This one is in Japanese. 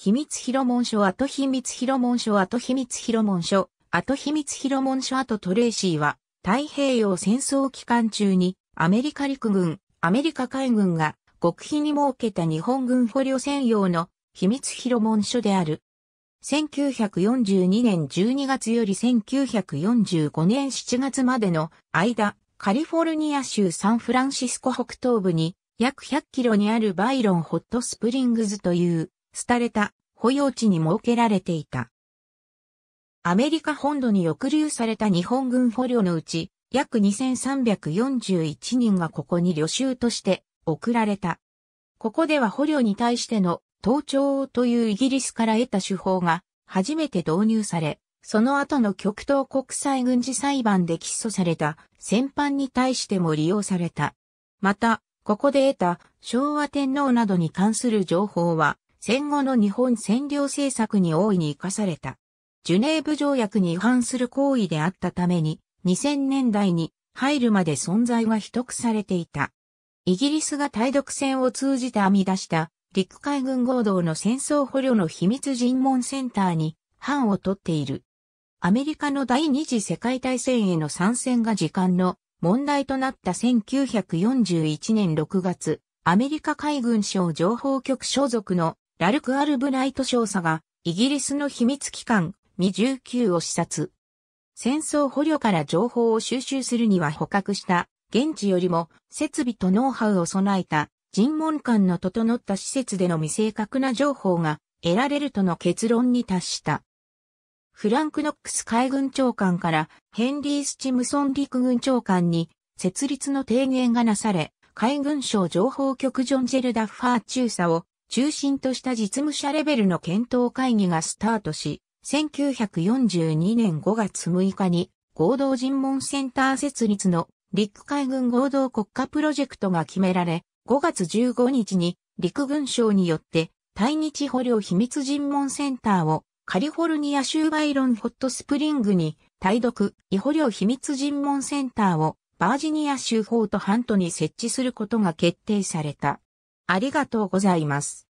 秘密広文書後秘密広文書後秘密広文書後秘密広文書後トレーシーは太平洋戦争期間中にアメリカ陸軍、アメリカ海軍が極秘に設けた日本軍捕虜専用の秘密広文書である。1942年12月より1945年7月までの間、カリフォルニア州サンフランシスコ北東部に約100キロにあるバイロンホットスプリングズという廃れた保養地に設けられていた。アメリカ本土に抑留された日本軍捕虜のうち、約2341人がここに旅衆として送られた。ここでは捕虜に対しての盗聴というイギリスから得た手法が初めて導入され、その後の極東国際軍事裁判で起訴された戦犯に対しても利用された。また、ここで得た昭和天皇などに関する情報は戦後の日本占領政策に大いに生かされた。ジュネーブ条約に違反する行為であったために、2000年代に入るまで存在は秘匿されていた。イギリスが対独戦を通じて編み出した陸海軍合同の戦争捕虜の秘密尋問センターに班を取っている。アメリカの第二次世界大戦への参戦が時間の問題となった1941年6月、アメリカ海軍省情報局所属のラルク・アルブナイト少佐が、イギリスの秘密機関、ミ19を視察。戦争捕虜から情報を収集するには捕獲した、現地よりも設備とノウハウを備えた、尋問官の整った施設での未正確な情報が得られるとの結論に達した。フランク・ノックス海軍長官からヘンリー・スチムソン陸軍長官に設立の提言がなされ、海軍省情報局ジョン・ジェルダ・ファー中佐を中心とした実務者レベルの検討会議がスタートし、1942年5月6日に合同尋問センター設立の陸海軍合同国家プロジェクトが決められ、5月15日に陸軍省によって対日捕虜秘密尋問センターをカリフォルニア州バイロンホットスプリングに対独違捕虜秘密尋問センターをバージニア州フォートハントに設置することが決定された。ありがとうございます。